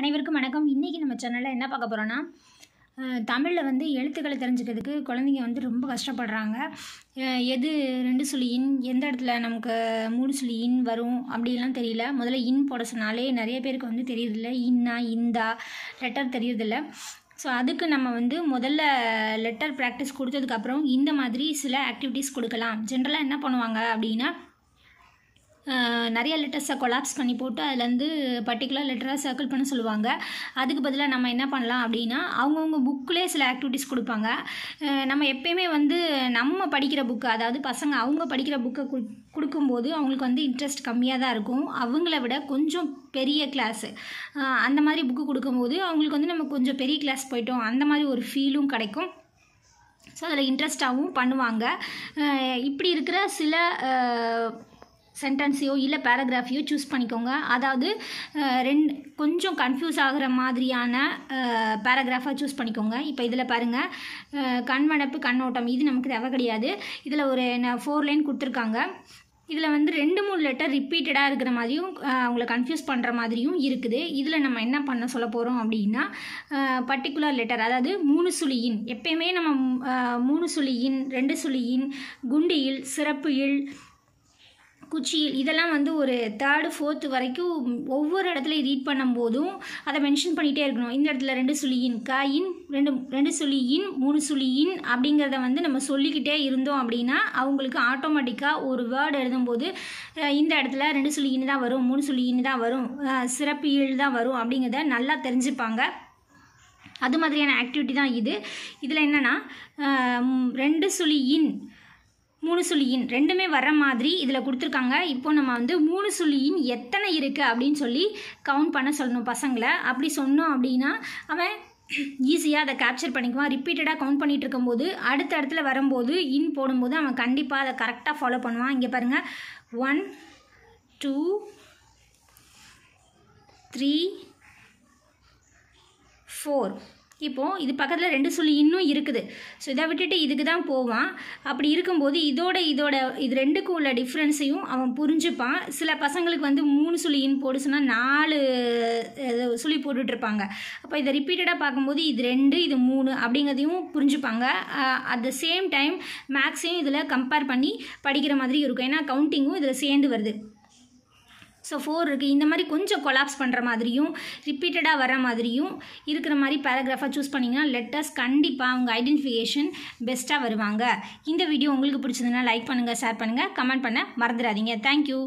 அனைவருக்கும் வணக்கம் இன்றைக்கி நம்ம சேனலில் என்ன பார்க்க போகிறோன்னா தமிழில் வந்து எழுத்துக்களை தெரிஞ்சுக்கிறதுக்கு குழந்தைங்க வந்து ரொம்ப கஷ்டப்படுறாங்க எது ரெண்டு சொல்லி இன் எந்த இடத்துல நமக்கு மூணு சொல்லி இன் வரும் அப்படிலாம் தெரியல முதல்ல இன் போட சொன்னாலே நிறைய பேருக்கு வந்து தெரியறதில்ல இன்னா இந்தா லெட்டர் தெரியறதில்ல ஸோ அதுக்கு நம்ம வந்து முதல்ல லெட்டர் ப்ராக்டிஸ் கொடுத்ததுக்கப்புறம் இந்த மாதிரி சில ஆக்டிவிட்டீஸ் கொடுக்கலாம் ஜென்ரலாக என்ன பண்ணுவாங்க அப்படின்னா நிறைய லெட்டர்ஸை கொலாப்ஸ் பண்ணி போட்டு அதுலேருந்து பர்டிகுலர் லெட்டராக சர்க்கிள் பண்ண சொல்லுவாங்க அதுக்கு பதிலாக நம்ம என்ன பண்ணலாம் அப்படின்னா அவங்கவுங்க புக்கிலே சில ஆக்டிவிட்டீஸ் கொடுப்பாங்க நம்ம எப்பயுமே வந்து நம்ம படிக்கிற புக்கு அதாவது பசங்க அவங்க படிக்கிற புக்கை கொடுக்கும்போது அவங்களுக்கு வந்து இன்ட்ரெஸ்ட் கம்மியாக தான் இருக்கும் அவங்கள விட கொஞ்சம் பெரிய கிளாஸு அந்த மாதிரி புக்கு கொடுக்கும்போது அவங்களுக்கு வந்து நம்ம கொஞ்சம் பெரிய கிளாஸ் போயிட்டோம் அந்த மாதிரி ஒரு ஃபீலும் கிடைக்கும் ஸோ அதில் இன்ட்ரெஸ்டாகவும் பண்ணுவாங்க இப்படி இருக்கிற சில சென்டென்ஸையோ இல்லை பேராகிராஃபையோ சூஸ் பண்ணிக்கோங்க அதாவது ரெண்டு கொஞ்சம் கன்ஃபியூஸ் ஆகிற மாதிரியான பேராகிராஃபாக சூஸ் பண்ணிக்கோங்க இப்போ இதில் பாருங்கள் கண்வனப்பு கண்ணோட்டம் இது நமக்கு தேவை கிடையாது இதில் ஒரு ஃபோர் லைன் கொடுத்துருக்காங்க இதில் வந்து ரெண்டு மூணு லெட்டர் ரிப்பீட்டடாக இருக்கிற மாதிரியும் அவங்கள கன்ஃபியூஸ் பண்ணுற மாதிரியும் இருக்குது இதில் நம்ம என்ன பண்ண சொல்ல போகிறோம் அப்படின்னா பர்டிகுலர் லெட்டர் அதாவது மூணு சுழியின் எப்பயுமே நம்ம மூணு சுழியின் ரெண்டு சுழியின் குண்டியில் சிறப்பு இல் குச்சியில் இதெல்லாம் வந்து ஒரு தேர்டு ஃபோர்த்து வரைக்கும் ஒவ்வொரு இடத்துலையும் ரீட் பண்ணும்போதும் அதை மென்ஷன் பண்ணிகிட்டே இருக்கணும் இந்த இடத்துல ரெண்டு சுழியின் காயின் ரெண்டு ரெண்டு சுழியின் மூணு சுழியின் அப்படிங்கிறத வந்து நம்ம சொல்லிக்கிட்டே இருந்தோம் அப்படின்னா அவங்களுக்கு ஆட்டோமேட்டிக்காக ஒரு வேர்டு எழுதும்போது இந்த இடத்துல ரெண்டு சுழியின் தான் வரும் மூணு சுழியின் தான் வரும் சிறப்பியல் தான் வரும் அப்படிங்கிறத நல்லா தெரிஞ்சுப்பாங்க அது மாதிரியான ஆக்டிவிட்டி தான் இது இதில் என்னென்னா ரெண்டு சுழியின் மூணு சுழியின் ரெண்டுமே வர மாதிரி இதில் கொடுத்துருக்காங்க இப்போ நம்ம வந்து மூணு சுழியின் எத்தனை இருக்குது அப்படின்னு சொல்லி கவுண்ட் பண்ண சொல்லணும் பசங்களை அப்படி சொன்னோம் அப்படின்னா அவன் ஈஸியாக அதை கேப்சர் பண்ணிக்குவான் ரிப்பீட்டடாக கவுண்ட் பண்ணிகிட்டு இருக்கும்போது அடுத்த இடத்துல வரும்போது இன் போடும்போது அவன் கண்டிப்பாக அதை கரெக்டாக ஃபாலோ பண்ணுவான் இங்கே பாருங்கள் ஒன் டூ த்ரீ ஃபோர் இப்போது இது பக்கத்தில் ரெண்டு சுழி இன்னும் இருக்குது ஸோ இதை விட்டுட்டு இதுக்கு தான் போவான் அப்படி இருக்கும்போது இதோட இதோட இது ரெண்டுக்கும் உள்ள டிஃப்ரென்ஸையும் அவன் புரிஞ்சுப்பான் சில பசங்களுக்கு வந்து மூணு சுழி இன் சொன்னால் நாலு சுழி போட்டுட்ருப்பாங்க அப்போ இதை ரிப்பீட்டடாக பார்க்கும்போது இது ரெண்டு இது மூணு அப்படிங்கிறதையும் புரிஞ்சுப்பாங்க அட் த சேம் டைம் மேக்ஸையும் இதில் கம்பேர் பண்ணி படிக்கிற மாதிரி இருக்கும் ஏன்னா கவுண்டிங்கும் இதில் சேர்ந்து வருது ஸோ ஃபோர் இருக்குது இந்த மாதிரி கொஞ்சம் கொலாப்ஸ் பண்ணுற மாதிரியும் ரிப்பீட்டடாக வர மாதிரியும் இருக்கிற மாதிரி பேராகிராஃபாக சூஸ் பண்ணிங்கன்னா லெட்டர்ஸ் கண்டிப்பாக அவங்க ஐடென்டிஃபிகேஷன் பெஸ்ட்டாக வருவாங்க இந்த வீடியோ உங்களுக்கு பிடிச்சதுன்னா லைக் பண்ணுங்கள் ஷேர் பண்ணுங்கள் கமெண்ட் பண்ண மறந்துடாதீங்க தேங்க்யூ